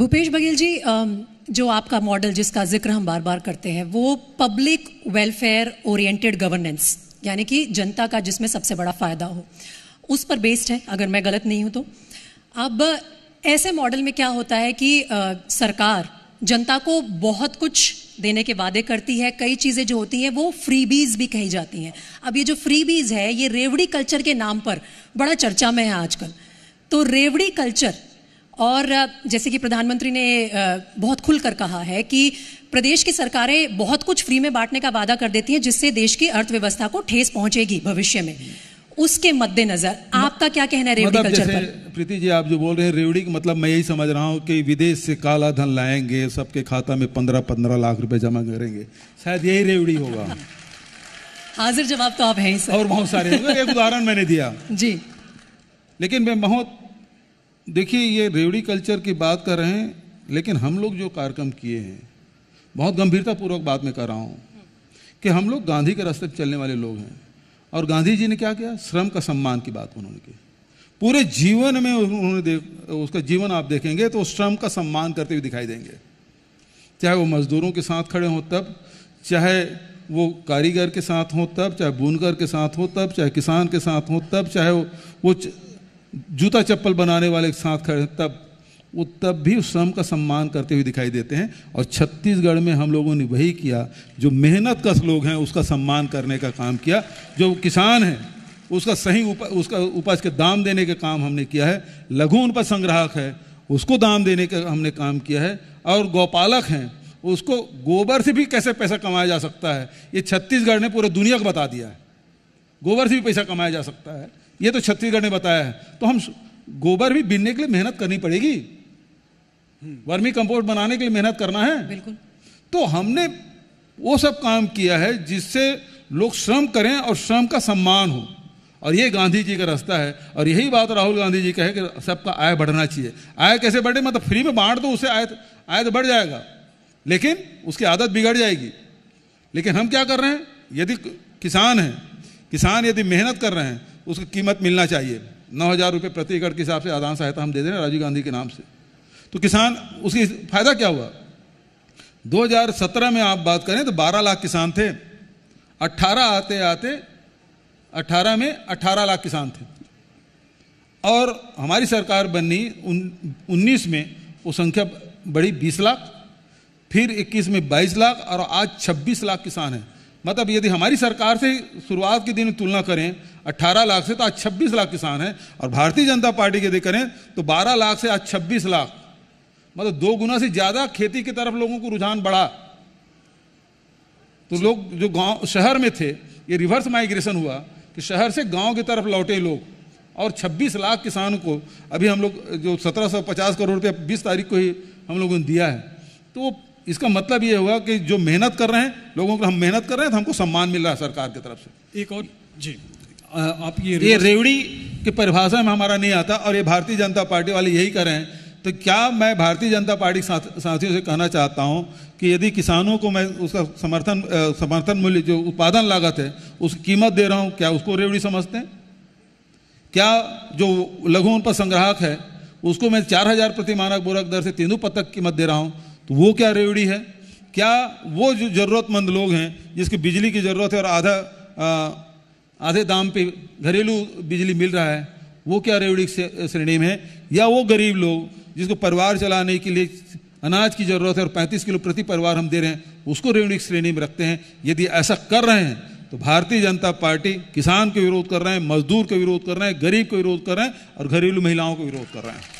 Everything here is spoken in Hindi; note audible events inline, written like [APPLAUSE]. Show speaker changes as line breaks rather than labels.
भूपेश बघेल जी जो आपका मॉडल जिसका जिक्र हम बार बार करते हैं वो पब्लिक वेलफेयर ओरिएंटेड गवर्नेंस यानी कि जनता का जिसमें सबसे बड़ा फायदा हो उस पर बेस्ड है अगर मैं गलत नहीं हूं तो अब ऐसे मॉडल में क्या होता है कि आ, सरकार जनता को बहुत कुछ देने के वादे करती है कई चीज़ें जो होती हैं वो फ्रीबीज भी कही जाती हैं अब ये जो फ्रीबीज है ये रेवड़ी कल्चर के नाम पर बड़ा चर्चा में है आजकल तो रेवड़ी कल्चर और जैसे कि प्रधानमंत्री ने बहुत खुलकर कहा है कि प्रदेश की सरकारें बहुत कुछ फ्री में बांटने का वादा कर देती हैं जिससे देश की अर्थव्यवस्था को ठेस पहुंचेगी भविष्य में उसके मद्देनजर आपका क्या कहना है मतलब रेवड़ी मतलब कल्चर
पर प्रीति जी आप जो बोल रहे हैं रेवड़ी मतलब मैं यही समझ रहा हूँ कि विदेश से काला धन लाएंगे सबके खाता में पंद्रह पंद्रह लाख रुपए जमा करेंगे शायद यही रेवड़ी होगा
हाजिर जवाब तो आप हैं और बहुत सारे एक उदाहरण मैंने दिया [LAUGHS] जी
लेकिन मैं बहुत देखिए ये रेवड़ी कल्चर की बात कर रहे हैं लेकिन हम लोग जो कार्यक्रम किए हैं बहुत गंभीरतापूर्वक बात मैं कर रहा हूँ कि हम लोग गांधी के रास्ते पर चलने वाले लोग हैं और गांधी जी ने क्या किया श्रम का सम्मान की बात उन्होंने की पूरे जीवन में उन्होंने देख उसका जीवन आप देखेंगे तो श्रम का सम्मान करते हुए दिखाई देंगे चाहे वो मजदूरों के साथ खड़े हों तब चाहे वो कारीगर के साथ हों तब चाहे बुनकर के साथ हो तब चाहे किसान के साथ हो तब चाहे वो, वो जूता चप्पल बनाने वाले के साथ खड़े तब वो तब भी उस श्रम का सम्मान करते हुए दिखाई देते हैं और छत्तीसगढ़ में हम लोगों ने वही किया जो मेहनत का लोग हैं उसका सम्मान करने का काम किया जो किसान हैं उसका सही उप, उसका उपज के दाम देने का काम हमने किया है लघु पर संग्राहक है उसको दाम देने का हमने काम किया है और गौपालक हैं उसको गोबर से भी कैसे पैसा कमाया जा सकता है ये छत्तीसगढ़ ने पूरे दुनिया को बता दिया है गोबर से भी पैसा कमाया जा सकता है ये तो छत्तीसगढ़ ने बताया है तो हम गोबर भी बीनने के लिए मेहनत करनी पड़ेगी वर्मी कंपोस्ट बनाने के लिए मेहनत करना है बिल्कुल तो हमने वो सब काम किया है जिससे लोग श्रम करें और श्रम का सम्मान हो और ये गांधी जी का रास्ता है और यही बात राहुल गांधी जी का है कि सबका आय बढ़ना चाहिए आय कैसे बढ़े मतलब फ्री में बांट दो उससे आय आय तो बढ़ जाएगा लेकिन उसकी आदत बिगड़ जाएगी लेकिन हम क्या कर रहे हैं यदि किसान हैं किसान यदि मेहनत कर रहे हैं उसकी कीमत मिलना चाहिए नौ हज़ार रुपये प्रति एकड़ के हिसाब से आदान सहायता हम दे दे रहे हैं राजीव गांधी के नाम से तो किसान उसकी फ़ायदा क्या हुआ 2017 में आप बात करें तो 12 लाख किसान थे 18 आते आते 18 में 18 लाख किसान थे और हमारी सरकार बनी उन, 19 में वो संख्या बढ़ी 20 लाख फिर 21 में 22 लाख और आज 26 लाख किसान हैं मतलब यदि हमारी सरकार से शुरुआत के दिन तुलना करें 18 लाख से तो आज 26 लाख किसान हैं और भारतीय जनता पार्टी के यदि करें तो 12 लाख से आज 26 लाख मतलब दो गुना से ज़्यादा खेती की तरफ लोगों को रुझान बढ़ा तो लोग जो गांव शहर में थे ये रिवर्स माइग्रेशन हुआ कि शहर से गांव की तरफ लौटे लोग और 26 लाख किसान को अभी हम लोग जो 1750 करोड़ रुपया 20 तारीख को ही हम लोगों ने दिया है तो इसका मतलब ये हुआ कि जो मेहनत कर रहे हैं लोगों को हम मेहनत कर रहे हैं तो हमको सम्मान मिल रहा है सरकार की तरफ से एक और जी आप ये ये रेवड़ी की परिभाषा में हमारा नहीं आता और ये भारतीय जनता पार्टी वाले यही कर रहे हैं तो क्या मैं भारतीय जनता पार्टी साथ, साथियों से कहना चाहता हूँ कि यदि किसानों को मैं उसका समर्थन समर्थन मूल्य जो उत्पादन लागत है उसकी कीमत दे रहा हूँ क्या उसको रेवड़ी समझते हैं क्या जो लघु उन पर संग्राहक है उसको मैं चार हज़ार प्रति मानक बोरक दर से तीन पत्तक कीमत दे रहा हूँ तो वो क्या रेवड़ी है क्या वो जो ज़रूरतमंद लोग हैं जिसके बिजली की ज़रूरत है और आधा आ, आधे दाम पे घरेलू बिजली मिल रहा है वो क्या रेवड़ी श्रेणी में है या वो गरीब लोग जिसको परिवार चलाने के लिए अनाज की ज़रूरत है और 35 किलो प्रति परिवार हम दे रहे हैं उसको रेवड़ी श्रेणी में रखते हैं यदि ऐसा कर रहे हैं तो भारतीय जनता पार्टी किसान के विरोध कर रहे हैं मजदूर का विरोध कर रहे हैं गरीब का विरोध कर रहे हैं और घरेलू महिलाओं का विरोध कर रहे हैं